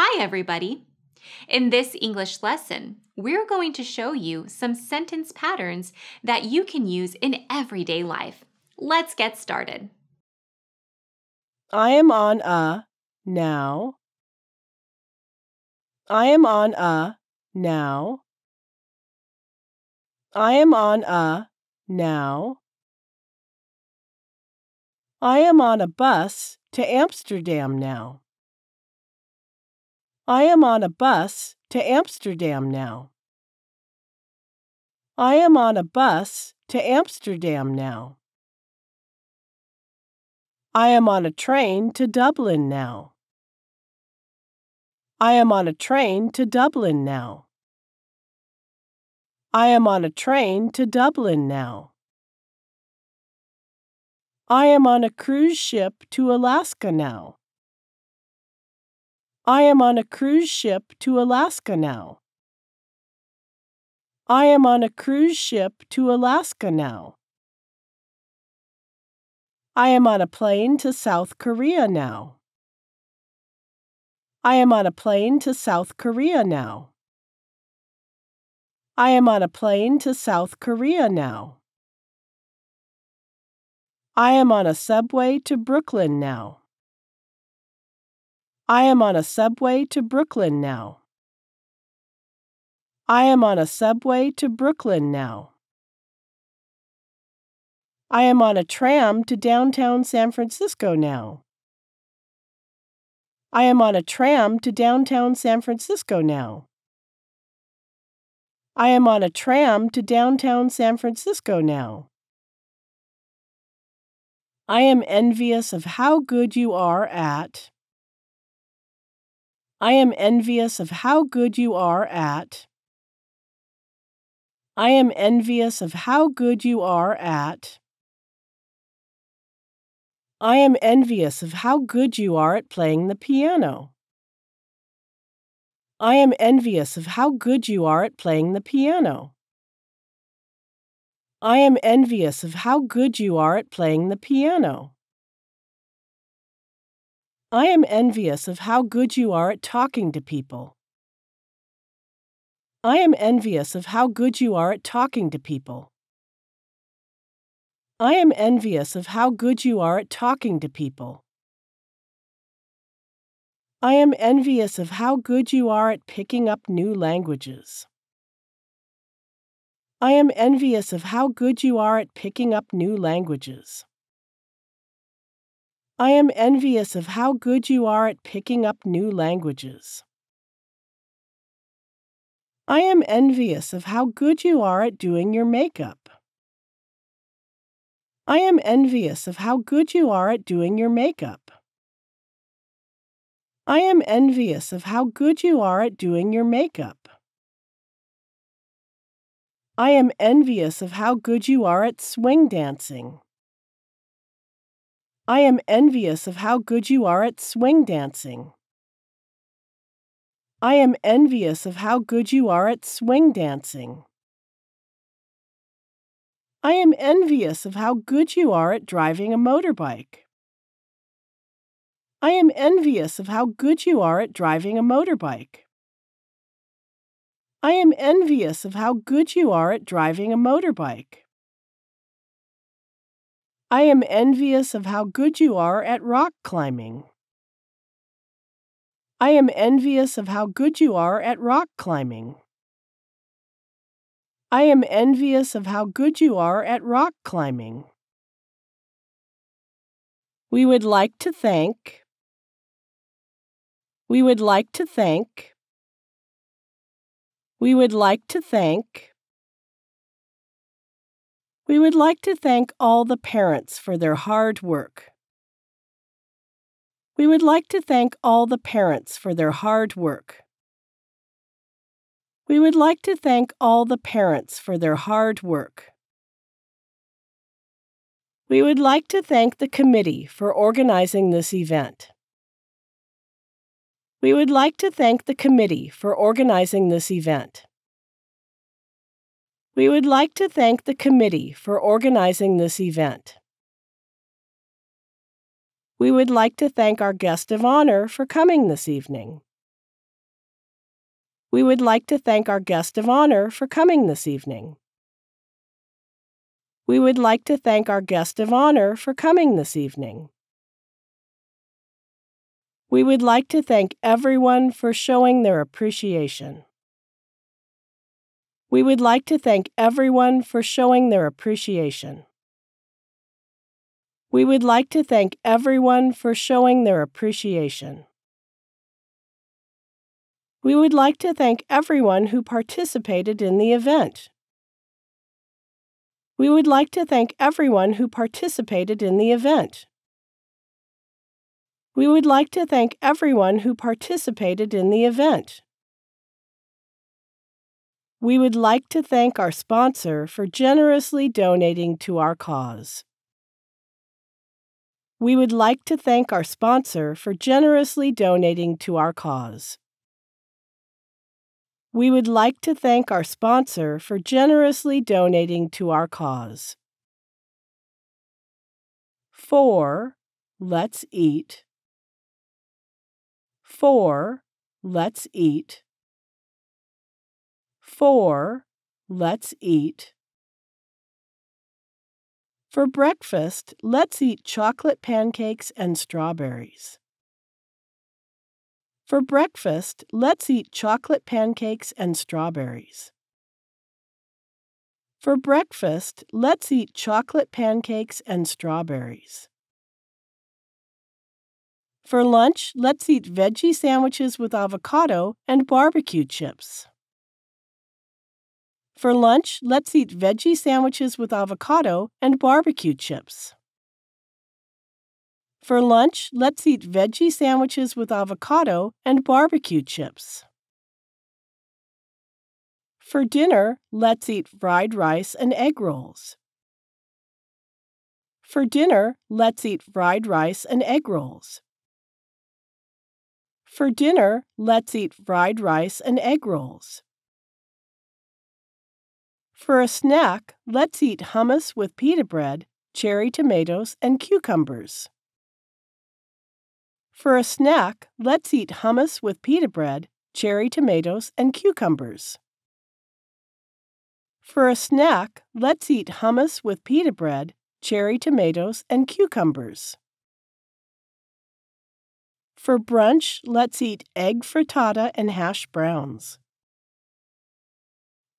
Hi, everybody. In this English lesson, we're going to show you some sentence patterns that you can use in everyday life. Let's get started. I am on a now. I am on a now. I am on a now. I am on a bus to Amsterdam now. I am on a bus to Amsterdam now. I am on a bus to Amsterdam now. I am on a train to Dublin now. I am on a train to Dublin now. I am on a train to Dublin now. I am on a cruise ship to Alaska now. I am on a cruise ship to Alaska now. I am on a cruise ship to Alaska now. I am on a plane to South Korea now. I am on a plane to South Korea now. I am on a plane to South Korea now. I am on a subway to Brooklyn now. I am on a subway to Brooklyn now. I am on a subway to Brooklyn now. I am on a tram to downtown San Francisco now. I am on a tram to downtown San Francisco now. I am on a tram to downtown San Francisco now. I am envious of how good you are at. I am envious of how good you are at. I am envious of how good you are at. I am envious of how good you are at playing the piano. I am envious of how good you are at playing the piano. I am envious of how good you are at playing the piano. I am envious of how good you are at talking to people. I am envious of how good you are at talking to people. I am envious of how good you are at talking to people. I am envious of how good you are at picking up new languages. I am envious of how good you are at picking up new languages. I am envious of how good you are at picking up new languages. I am envious of how good you are at doing your makeup. I am envious of how good you are at doing your makeup. I am envious of how good you are at doing your makeup. I am envious of how good you are at swing dancing. I am envious of how good you are at swing dancing. I am envious of how good you are at swing dancing. I am envious of how good you are at driving a motorbike. I am envious of how good you are at driving a motorbike. I am envious of how good you are at driving a motorbike. I am envious of how good you are at rock climbing. I am envious of how good you are at rock climbing. I am envious of how good you are at rock climbing. We would like to thank. We would like to thank. We would like to thank. We would like to thank all the parents for their hard work. We would like to thank all the parents for their hard work. We would like to thank all the parents for their hard work. We would like to thank the committee for organizing this event. We would like to thank the committee for organizing this event. We would like to thank the committee for organizing this event. We would like to thank our guest of honor for coming this evening. We would like to thank our guest of honor for coming this evening. We would like to thank our guest of honor for coming this evening. We would like to thank everyone for showing their appreciation. We would like to thank everyone for showing their appreciation. We would like to thank everyone for showing their appreciation. We would like to thank everyone who participated in the event. We would like to thank everyone who participated in the event. We would like to thank everyone who participated in the event. We would like to thank our sponsor for generously donating to our cause. We would like to thank our sponsor for generously donating to our cause. We would like to thank our sponsor for generously donating to our cause. 4. Let's eat. 4. Let's eat four, let's eat. For breakfast, let's eat chocolate pancakes and strawberries. For breakfast, let's eat chocolate pancakes and strawberries. For breakfast, let's eat chocolate pancakes and strawberries. For lunch, let's eat veggie sandwiches with avocado and barbecue chips. For lunch, let's eat veggie sandwiches with avocado and barbecue chips. For lunch, let's eat veggie sandwiches with avocado and barbecue chips. For dinner, let's eat fried rice and egg rolls. For dinner, let's eat fried rice and egg rolls. For dinner, let's eat fried rice and egg rolls. For a snack, let's eat hummus with pita bread, cherry tomatoes, and cucumbers. For a snack, let's eat hummus with pita bread, cherry tomatoes, and cucumbers. For a snack, let's eat hummus with pita bread, cherry tomatoes, and cucumbers. For brunch, let's eat egg frittata and hash browns.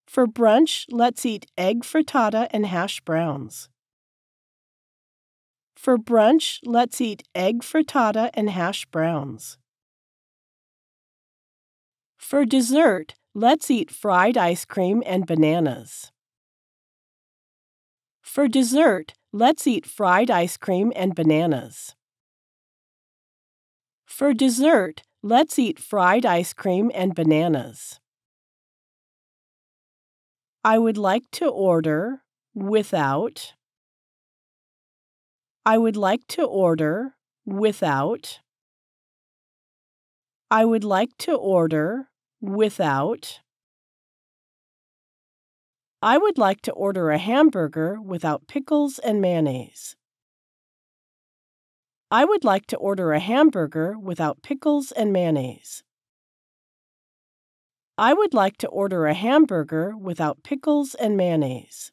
For brunch, let's eat egg frittata and hash browns. For brunch, let's eat egg frittata and hash browns. For dessert, let's eat fried ice cream and bananas. For dessert, let's eat fried ice cream and bananas. For dessert, let's eat fried ice cream and bananas. I would like to order without. I would like to order without. I would like to order without. I would like to order a hamburger without pickles and mayonnaise. I would like to order a hamburger without pickles and mayonnaise. I would like to order a hamburger without pickles and mayonnaise.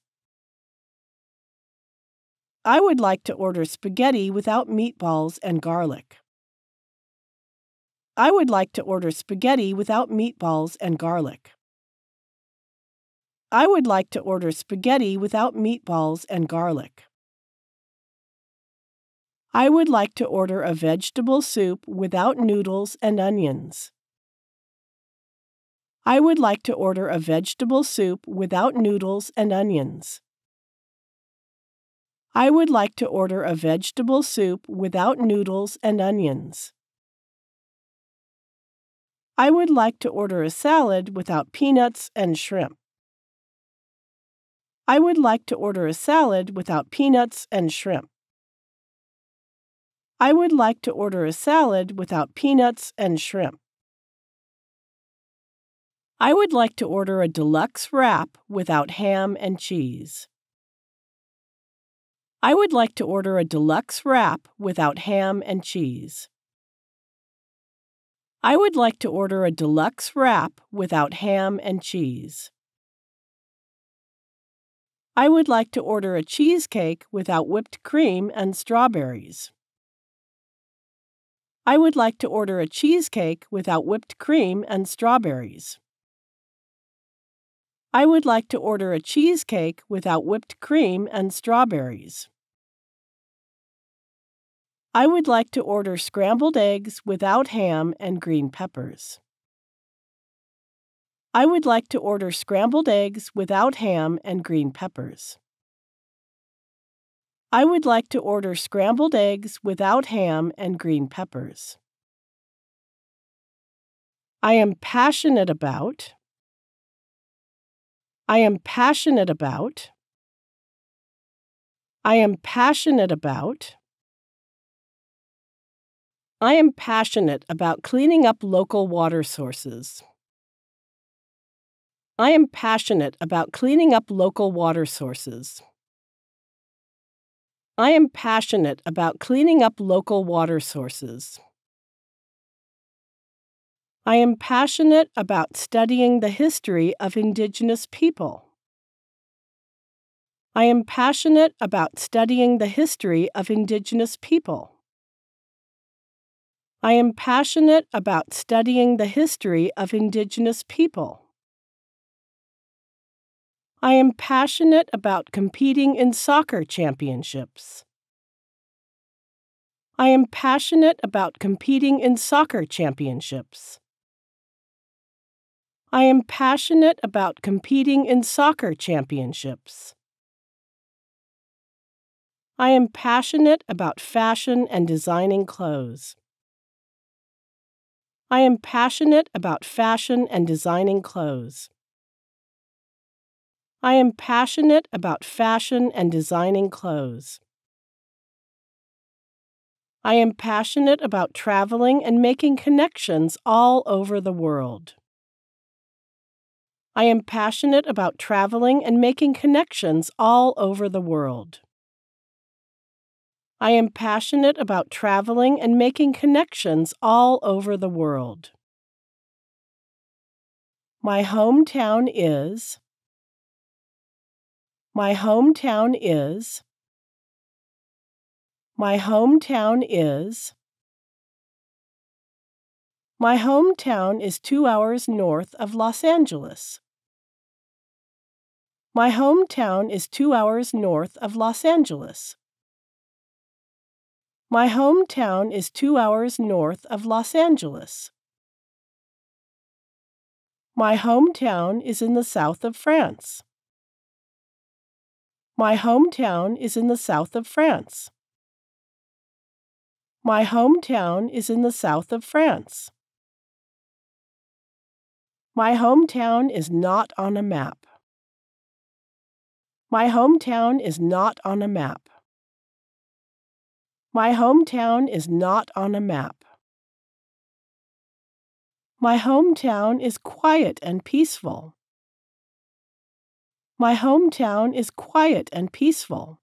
I would like to order spaghetti without meatballs and garlic. I would like to order spaghetti without meatballs and garlic. I would like to order spaghetti without meatballs and garlic. I would like to order a vegetable soup without noodles and onions. I would like to order a vegetable soup without noodles and onions. I would like to order a vegetable soup without noodles and onions. I would like to order a salad without peanuts and shrimp. I would like to order a salad without peanuts and shrimp. I would like to order a salad without peanuts and shrimp. I would like to order a deluxe wrap without ham and cheese. I would like to order a deluxe wrap without ham and cheese. I would like to order a deluxe wrap without ham and cheese. I would like to order a cheesecake without whipped cream and strawberries. I would like to order a cheesecake without whipped cream and strawberries. I would like to order a cheesecake without whipped cream and strawberries. I would like to order scrambled eggs without ham and green peppers. I would like to order scrambled eggs without ham and green peppers. I would like to order scrambled eggs without ham and green peppers. I am passionate about I am passionate about. I am passionate about. I am passionate about cleaning up local water sources. I am passionate about cleaning up local water sources. I am passionate about cleaning up local water sources. I am passionate about studying the history of Indigenous people. I am passionate about studying the history of Indigenous people. I am passionate about studying the history of Indigenous people. I am passionate about competing in soccer championships. I am passionate about competing in soccer championships. I am passionate about competing in soccer championships. I am passionate about fashion and designing clothes. I am passionate about fashion and designing clothes. I am passionate about fashion and designing clothes. I am passionate about traveling and making connections all over the world. I am passionate about traveling and making connections all over the world. I am passionate about traveling and making connections all over the world. My hometown is. My hometown is. My hometown is. My hometown is two hours north of Los Angeles. My hometown is two hours north of Los Angeles. My hometown is two hours north of Los Angeles. My hometown is in the south of France. My hometown is in the south of France. My hometown is in the south of France. My hometown is not on a map. My hometown is not on a map. My hometown is not on a map. My hometown is quiet and peaceful. My hometown is quiet and peaceful.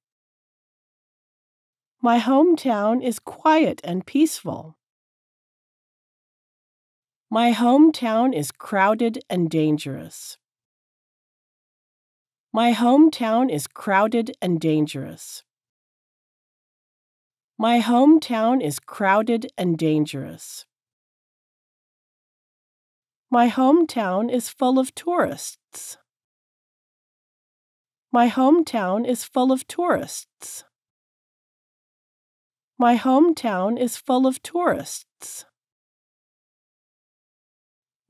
My hometown is quiet and peaceful. My hometown is crowded and dangerous. My hometown is crowded and dangerous. My hometown is crowded and dangerous. My hometown is full of tourists. My hometown is full of tourists. My hometown is full of tourists.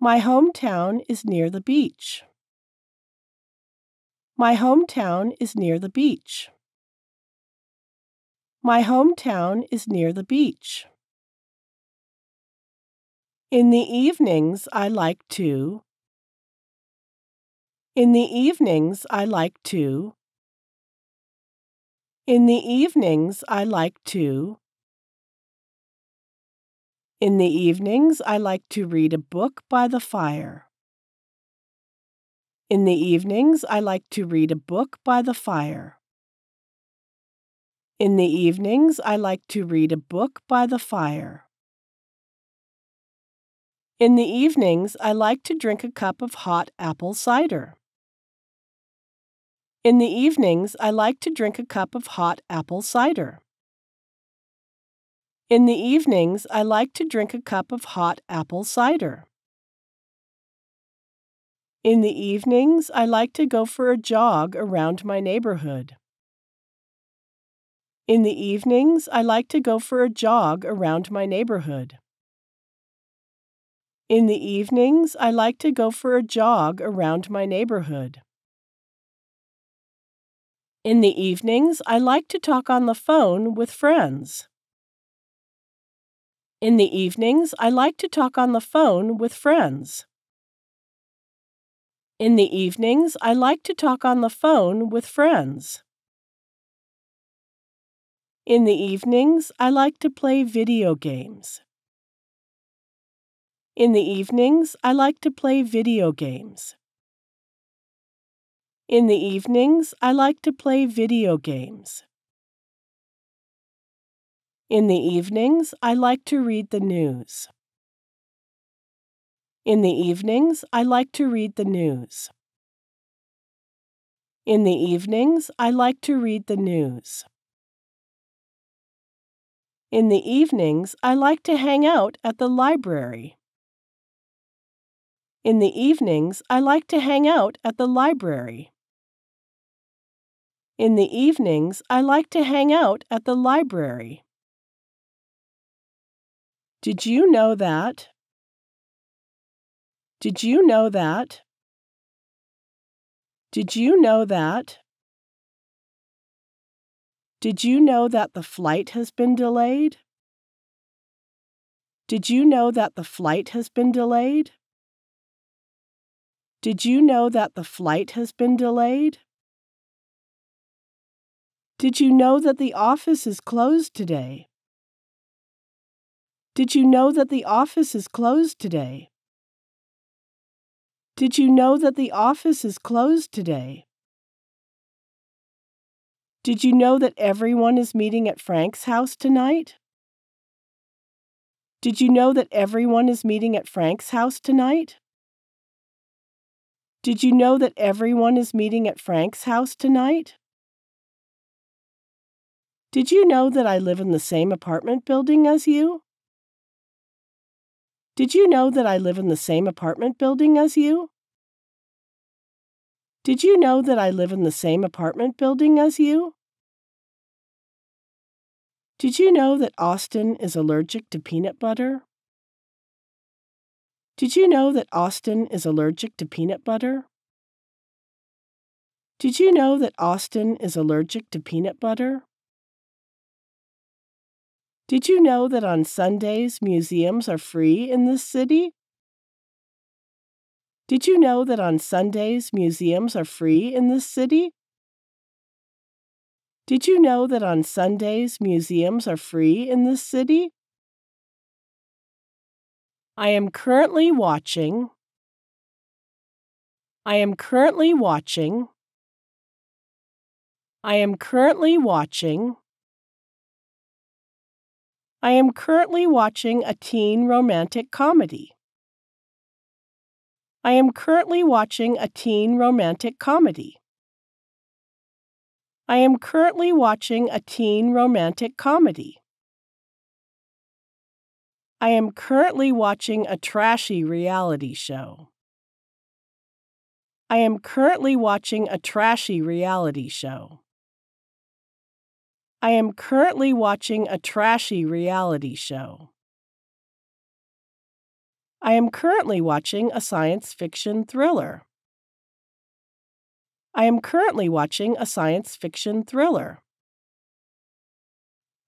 My hometown is near the beach. My hometown is near the beach. My hometown is near the beach. In the evenings, I like to. In the evenings, I like to. In the evenings, I like to. In the evenings, I like to read a book by the fire. In the evenings, I like to read a book by the fire. In the evenings, I like to read a book by the fire. In the evenings, I like to drink a cup of hot apple cider. In the evenings, I like to drink a cup of hot apple cider. In the evenings, I like to drink a cup of hot apple cider. In the evenings, I like to go for a jog around my neighborhood. In the evenings, I like to go for a jog around my neighborhood. In the evenings, I like to go for a jog around my neighborhood. In the evenings, I like to talk on the phone with friends. In the evenings, I like to talk on the phone with friends. In the evenings, I like to talk on the phone with friends. In the evenings, I like to play video games. In the evenings, I like to play video games. In the evenings, I like to play video games. In the evenings, I like to read the news. In the evenings, I like to read the news. In the evenings, I like to read the news. In the evenings, I like to hang out at the library. In the evenings, I like to hang out at the library. In the evenings, I like to hang out at the library. Did you know that? Did you know that? Did you know that? Did you know that the flight has been delayed? Did you know that the flight has been delayed? Did you know that the flight has been delayed? Did you know that the office is closed today? Did you know that the office is closed today? Did you know that the office is closed today? Did you know that everyone is meeting at Frank's house tonight? Did you know that everyone is meeting at Frank's house tonight? Did you know that everyone is meeting at Frank's house tonight? Did you know that I live in the same apartment building as you? Did you know that I live in the same apartment building as you? Did you know that I live in the same apartment building as you? Did you know that Austin is allergic to peanut butter? Did you know that Austin is allergic to peanut butter? Did you know that Austin is allergic to peanut butter? Did you know that on Sundays museums are free in this city? Did you know that on Sundays museums are free in this city? Did you know that on Sundays museums are free in this city? I am currently watching. I am currently watching. I am currently watching. I am currently watching a teen romantic comedy. I am currently watching a teen romantic comedy. I am currently watching a teen romantic comedy. I am currently watching a trashy reality show. I am currently watching a trashy reality show. I am currently watching a trashy reality show. I am currently watching a science fiction thriller. I am currently watching a science fiction thriller.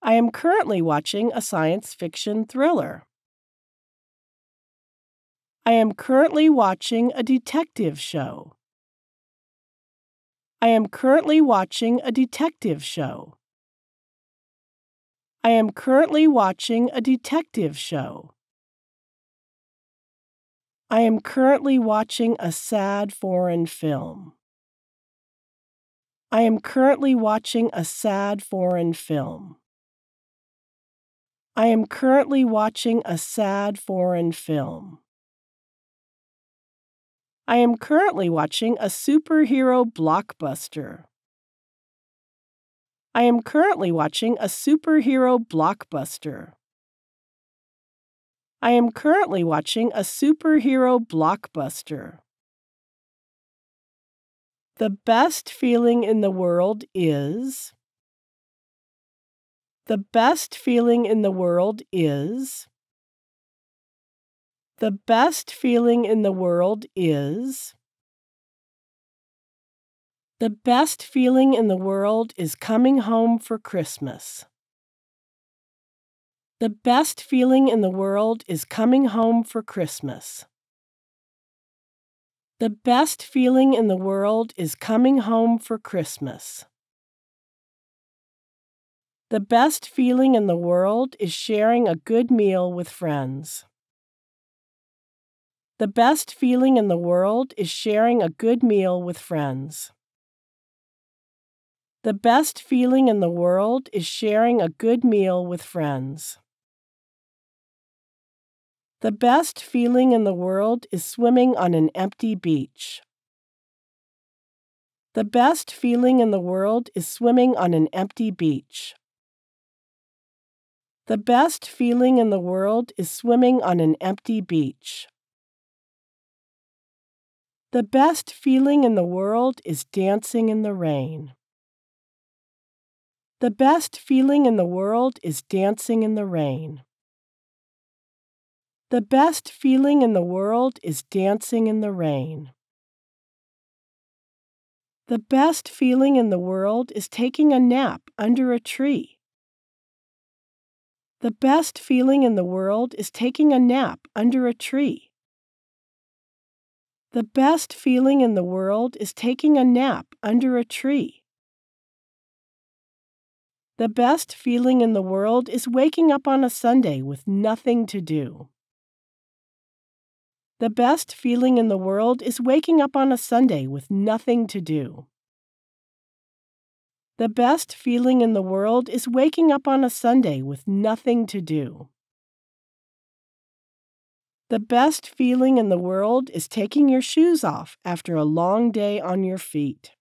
I am currently watching a science fiction thriller. I am currently watching a detective show. I am currently watching a detective show. I am currently watching a detective show. I am currently watching a sad foreign film. I am currently watching a sad foreign film. I am currently watching a sad foreign film. I am currently watching a superhero blockbuster. I am currently watching a superhero blockbuster. I am currently watching a superhero blockbuster. The best feeling in the world is. The best feeling in the world is. The best feeling in the world is. The best feeling in the world is coming home for Christmas. The best feeling in the world is coming home for Christmas. The best feeling in the world is coming home for Christmas. The best feeling in the world is sharing a good meal with friends. The best feeling in the world is sharing a good meal with friends. The best feeling in the world is sharing a good meal with friends. The best feeling in the world is swimming on an empty beach. The best feeling in the world is swimming on an empty beach. The best feeling in the world is swimming on an empty beach. The best feeling in the world is dancing in the rain. The best feeling in the world is dancing in the rain. The best feeling in the world is dancing in the rain. The best feeling in the world is taking a nap under a tree. The best feeling in the world is taking a nap under a tree. The best feeling in the world is taking a nap under a tree. The best feeling in the world is waking up on a Sunday with nothing to do. The best feeling in the world is waking up on a Sunday with nothing to do. The best feeling in the world is waking up on a Sunday with nothing to do. The best feeling in the world is taking your shoes off after a long day on your feet.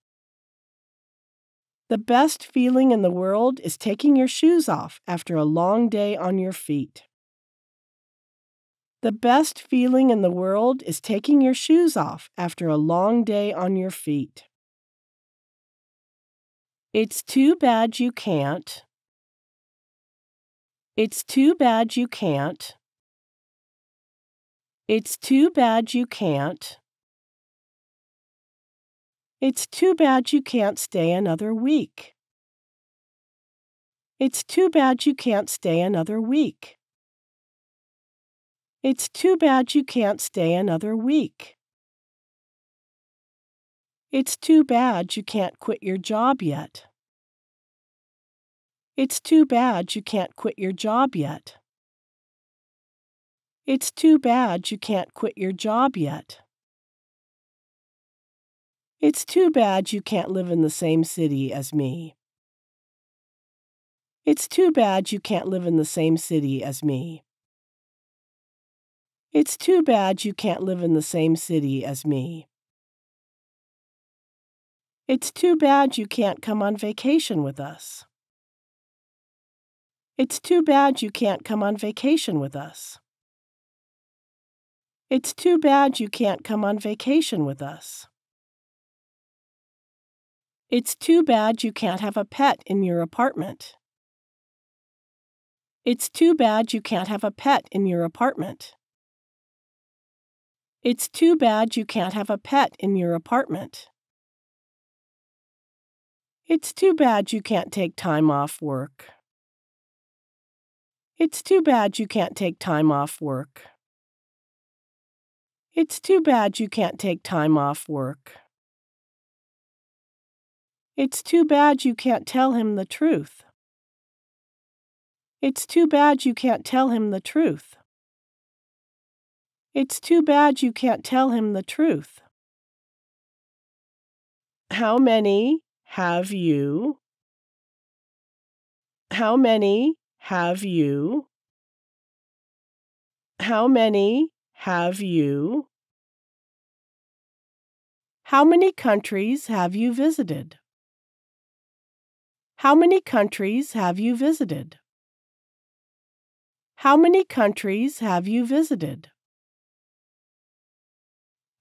The best feeling in the world is taking your shoes off after a long day on your feet. The best feeling in the world is taking your shoes off after a long day on your feet. It's too bad you can't. It's too bad you can't. It's too bad you can't. It's too bad you can't stay another week. It's too bad you can't stay another week. It's too bad you can't stay another week. It's too bad you can't quit your job yet. It's too bad you can't quit your job yet. It's too bad you can't quit your job yet. It's too bad you can't live in the same city as me. It's too bad you can't live in the same city as me. It's too bad you can't live in the same city as me. It's too bad you can't come on vacation with us. It's too bad you can't come on vacation with us. It's too bad you can't come on vacation with us. It's too bad you can't have a pet in your apartment. It's too bad you can't have a pet in your apartment. It's too bad you can't have a pet in your apartment. It's too bad you can't take time off work. It's too bad you can't take time off work. It's too bad you can't take time off work. It's too bad you can't tell him the truth. It's too bad you can't tell him the truth. It's too bad you can't tell him the truth. How many have you? How many have you? How many have you? How many countries have you visited? How many countries have you visited? How many countries have you visited?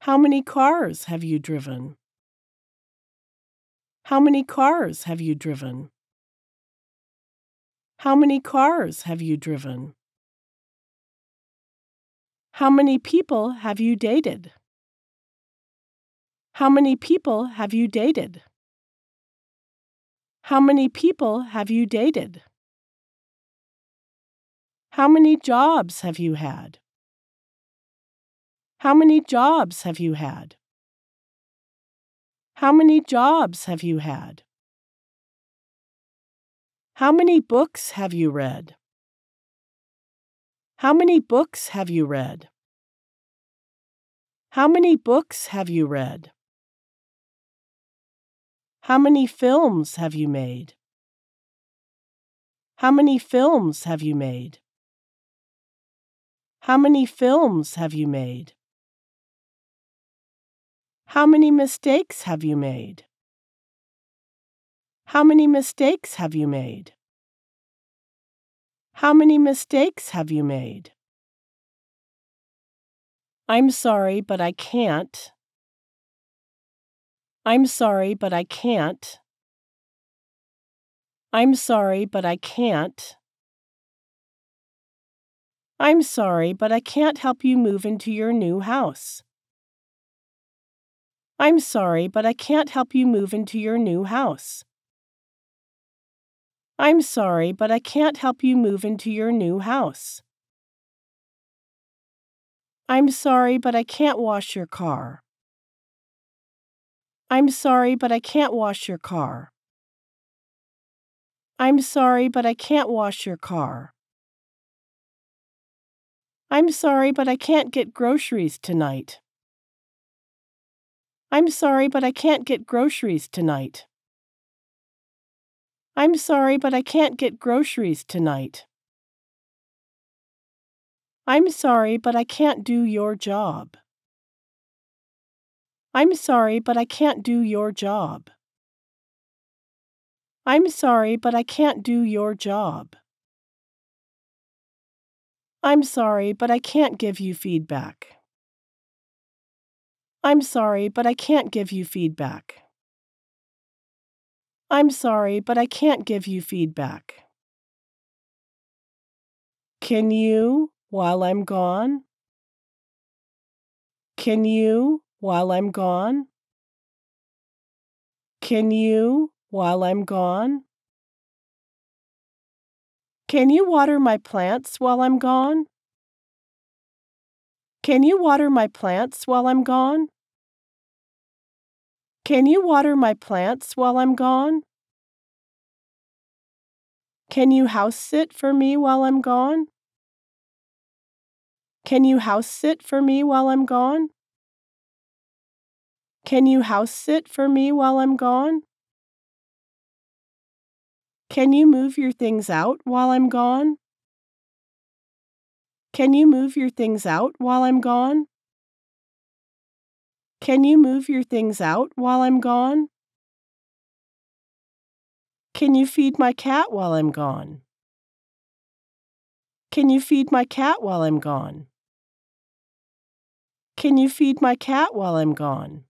How many cars have you driven? How many cars have you driven? How many cars have you driven? How many people have you dated? How many people have you dated? How many people have you dated? How many jobs have you had? How many jobs have you had? How many jobs have you had? How many books have you read? How many books have you read? How many books have you read? How many films have you made? How many films have you made? How many films have you made? How many mistakes have you made? How many mistakes have you made? How many mistakes have you made? I'm sorry, but I can't. I'm sorry, but I can't. I'm sorry, but I can't. I'm sorry, but I can't help you move into your new house. I'm sorry, but I can't help you move into your new house. I'm sorry, but I can't help you move into your new house. I'm sorry, but I can't wash your car. I'm sorry, but I can't wash your car. I'm sorry, but I can't wash your car. I'm sorry, but I can't get groceries tonight. I'm sorry, but I can't get groceries tonight. I'm sorry, but I can't get groceries tonight. I'm sorry, but I can't do your job. I'm sorry, but I can't do your job. I'm sorry, but I can't do your job. I'm sorry, but I can't give you feedback. I'm sorry, but I can't give you feedback. I'm sorry, but I can't give you feedback. Can you, while I'm gone? Can you, while I'm gone? Can you while I'm gone? Can you water my plants while I'm gone? Can you water my plants while I'm gone? Can you water my plants while I'm gone? Can you house sit for me while I'm gone? Can you house sit for me while I'm gone? Can you house sit for me while I'm gone? Can you move your things out while I'm gone? Can you move your things out while I'm gone? Can you move your things out while I'm gone? Can you feed my cat while I'm gone? Can you feed my cat while I'm gone? Can you feed my cat while I'm gone?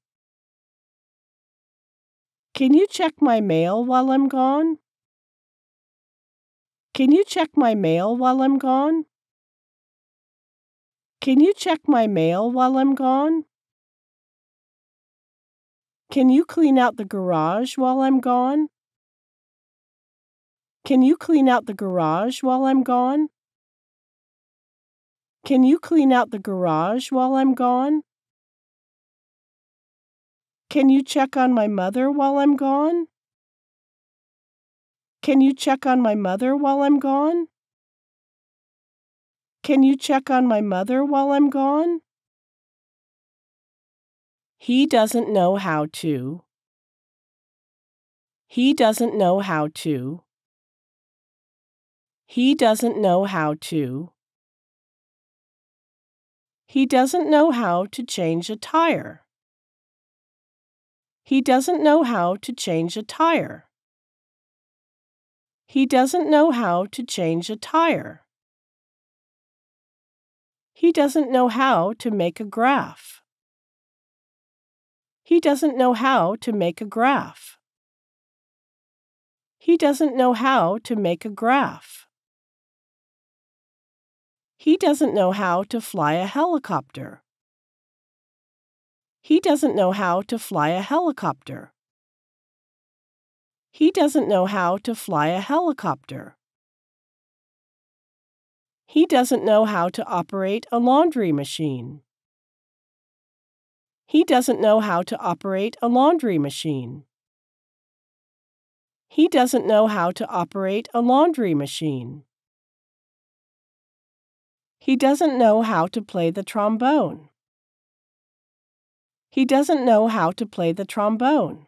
Can you check my mail while I'm gone? Can you check my mail while I'm gone? Can you check my mail while I'm gone? Can you clean out the garage while I'm gone? Can you clean out the garage while I'm gone? Can you clean out the garage while I'm gone? Can you check on my mother while I'm gone? Can you check on my mother while I'm gone? Can you check on my mother while I'm gone? He doesn't know how to. He doesn't know how to. He doesn't know how to. He doesn't know how to change a tire. He doesn't know how to change a tire. He doesn't know how to change a tire. He doesn't know how to make a graph. He doesn't know how to make a graph. He doesn't know how to make a graph. He doesn't know how to fly a helicopter. He doesn't know how to fly a helicopter. He doesn't know how to fly a helicopter. He doesn't know how to operate a laundry machine. He doesn't know how to operate a laundry machine. He doesn't know how to operate a laundry machine. He doesn't know how to play the trombone. He doesn't know how to play the trombone.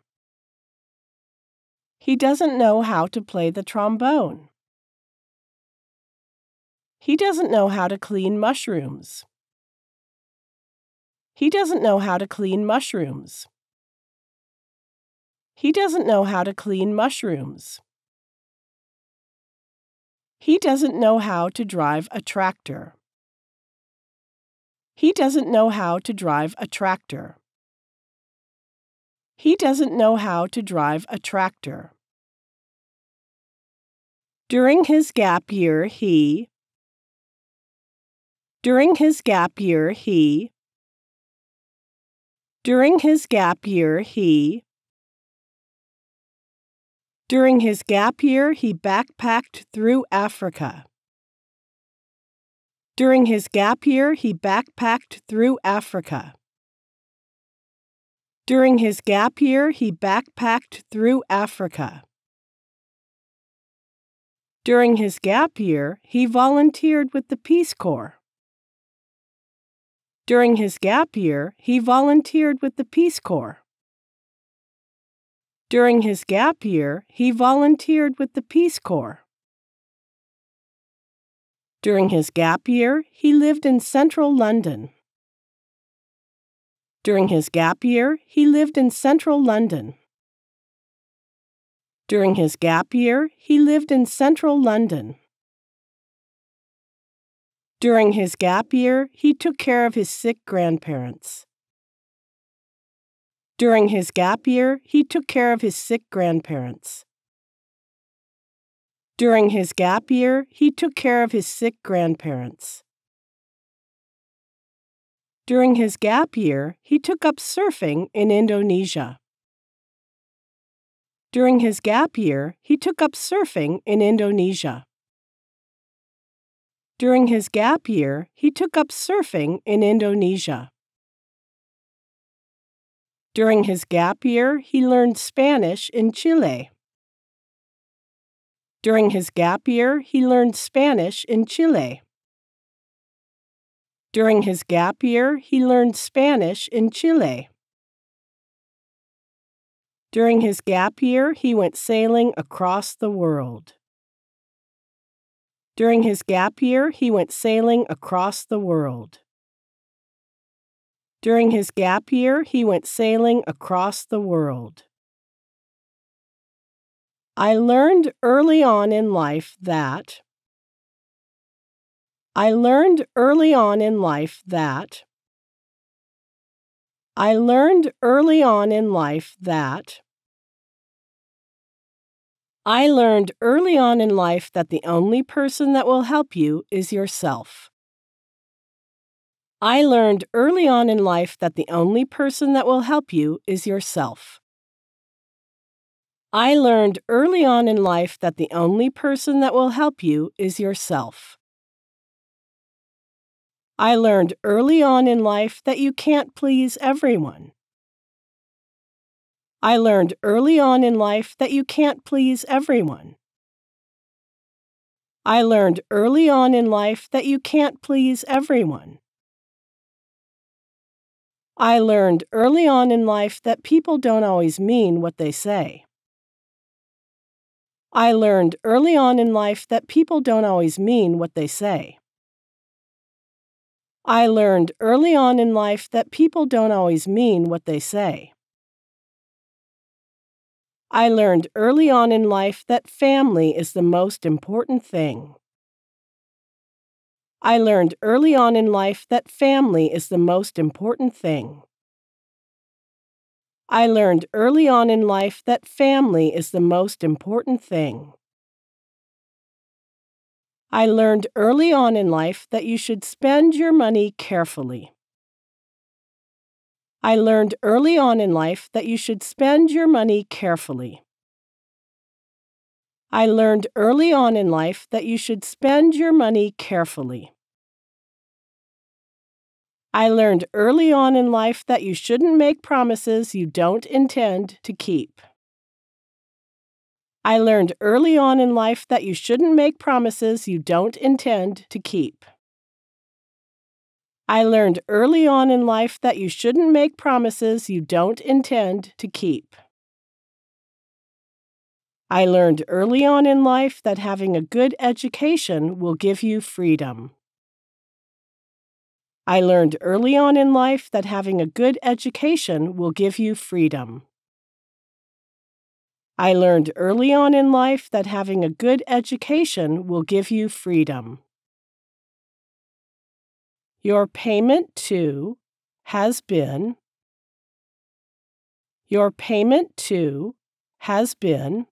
He doesn't know how to play the trombone. He doesn't know how to clean mushrooms. He doesn't know how to clean mushrooms. He doesn't know how to clean mushrooms. He doesn't know how to drive a tractor. He doesn't know how to drive a tractor. He doesn't know how to drive a tractor. During his gap year, he During his gap year, he During his gap year, he During his gap year, he backpacked through Africa. During his gap year, he backpacked through Africa. During his gap year, he backpacked through Africa. During his gap year, he volunteered with the Peace Corps. During his gap year, he volunteered with the Peace Corps. During his gap year, he volunteered with the Peace Corps. During his gap year, he lived in central London. During his gap year, he lived in central London. During his gap year, he lived in central London. During his gap year, he took care of his sick grandparents. During his gap year, he took care of his sick grandparents. During his gap year, he took care of his sick grandparents. During his gap year, he took up surfing in Indonesia. During his gap year, he took up surfing in Indonesia. During his gap year, he took up surfing in Indonesia. During his gap year, he learned Spanish in Chile. During his gap year, he learned Spanish in Chile. During his gap year, he learned Spanish in Chile. During his gap year, he went sailing across the world. During his gap year, he went sailing across the world. During his gap year, he went sailing across the world. I learned early on in life that I learned early on in life that I learned early on in life that I learned early on in life that the only person that will help you is yourself. I learned early on in life that the only person that will help you is yourself. I learned early on in life that the only person that will help you is yourself. I learned early on in life that you can't please everyone. I learned early on in life that you can't please everyone. I learned early on in life that you can't please everyone. I learned early on in life that people don't always mean what they say. I learned early on in life that people don't always mean what they say. I learned early on in life that people don't always mean what they say. I learned early on in life that family is the most important thing. I learned early on in life that family is the most important thing. I learned early on in life that family is the most important thing. I learned early on in life that you should spend your money carefully. I learned early on in life that you should spend your money carefully. I learned early on in life that you should spend your money carefully. I learned early on in life that you shouldn't make promises you don't intend to keep. I learned early on in life that you shouldn't make promises you don't intend to keep. I learned early on in life that you shouldn't make promises you don't intend to keep. I learned early on in life that having a good education will give you freedom. I learned early on in life that having a good education will give you freedom. I learned early on in life that having a good education will give you freedom. Your payment to has been. Your payment to has been.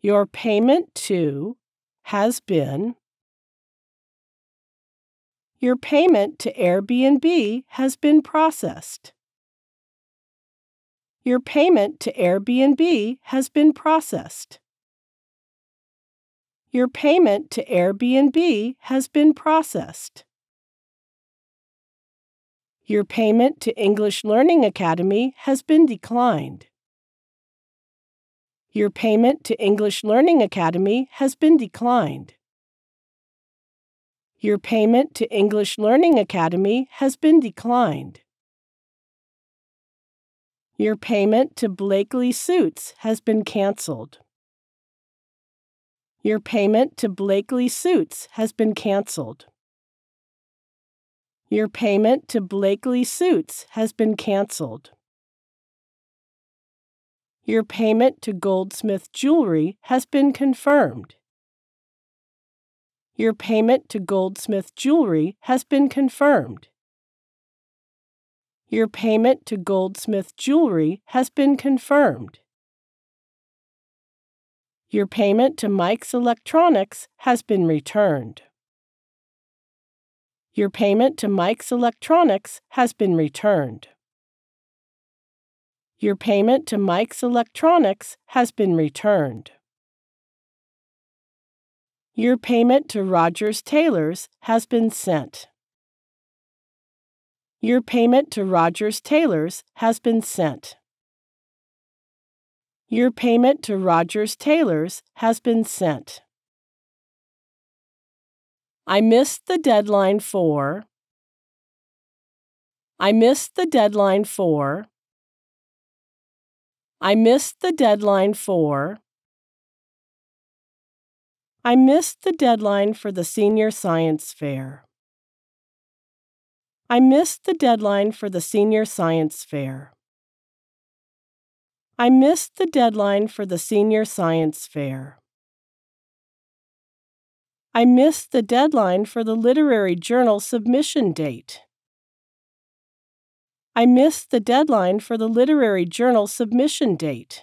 Your payment to has been. Your payment to Airbnb has been processed. Your payment to Airbnb has been processed. Your payment to Airbnb has been processed. Your payment to English Learning Academy has been declined. Your payment to English Learning Academy has been declined. Your payment to English Learning Academy has been declined. Your payment to Blakely Suits has been canceled. Your payment to Blakely Suits has been canceled. Your payment to Blakely Suits has been canceled. Your payment to Goldsmith Jewelry has been confirmed. Your payment to Goldsmith Jewelry has been confirmed. Your payment to Goldsmith Jewelry has been confirmed. Your payment to Mike's Electronics has been returned. Your payment to Mike's Electronics has been returned. Your payment to Mike's Electronics has been returned. Your payment to Rogers Taylor's has been sent. Your payment to Rogers Taylor's has been sent. Your payment to Rogers Taylor's has been sent. I missed the deadline for. I missed the deadline for. I missed the deadline for. I missed the deadline for the senior science fair. I missed the deadline for the senior science fair. I missed the deadline for the senior science fair. I missed the deadline for the literary journal submission date. I missed the deadline for the literary journal submission date.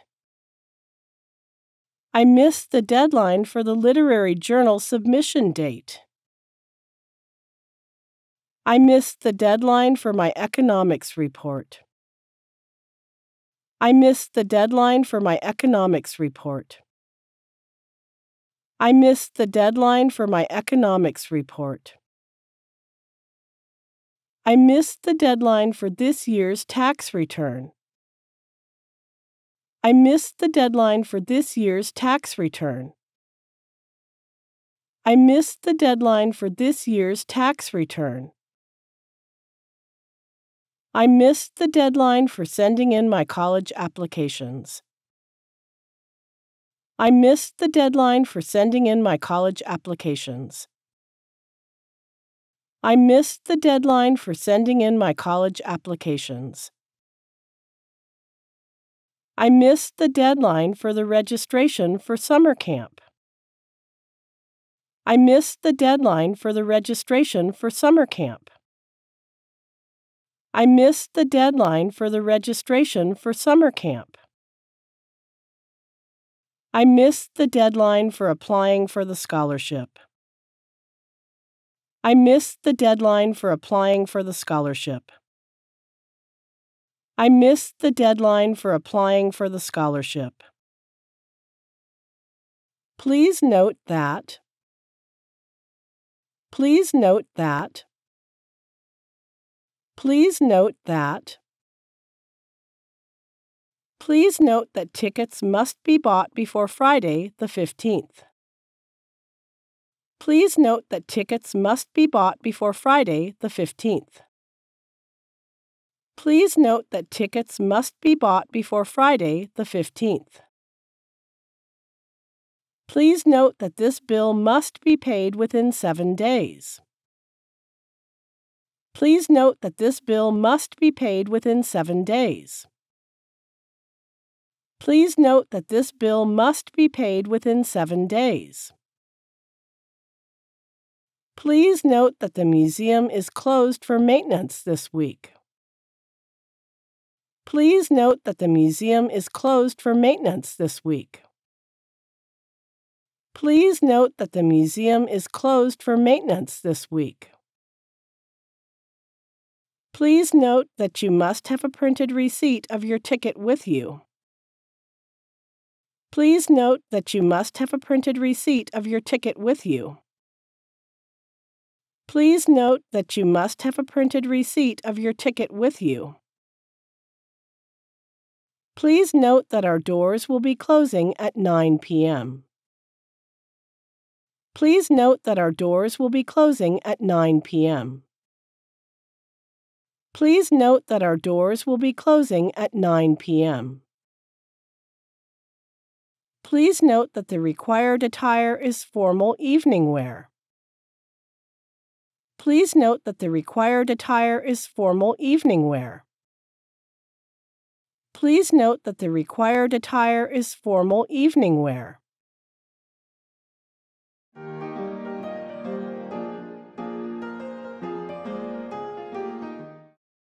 I missed the deadline for the literary journal submission date. I missed the deadline for my economics report. I missed the deadline for my economics report. I missed the deadline for my economics report. I missed the deadline for this year's tax return. I missed the deadline for this year's tax return. I missed the deadline for this year's tax return. I missed the deadline for sending in my college applications. I missed the deadline for sending in my college applications. I missed the deadline for sending in my college applications. I missed the deadline for the registration for summer camp. I missed the deadline for the registration for summer camp. I missed the deadline for the registration for summer camp. I missed the deadline for applying for the scholarship. I missed the deadline for applying for the scholarship. I missed the deadline for applying for the scholarship. Please note that. Please note that. Please note that Please note that tickets must be bought before Friday, the 15th. Please note that tickets must be bought before Friday, the 15th. Please note that tickets must be bought before Friday, the 15th. Please note that this bill must be paid within seven days. Please note that this bill must be paid within seven days. Please note that this bill must be paid within seven days. Please note that the museum is closed for maintenance this week. Please note that the museum is closed for maintenance this week. Please note that the museum is closed for maintenance this week. Please note that you must have a printed receipt of your ticket with you. Please note that you must have a printed receipt of your ticket with you. Please note that you must have a printed receipt of your ticket with you. Please note that our doors will be closing at 9 p.m. Please note that our doors will be closing at 9 p.m. Please note that our doors will be closing at 9 p.m. Please note that the required attire is formal evening wear. Please note that the required attire is formal evening wear. Please note that the required attire is formal evening wear.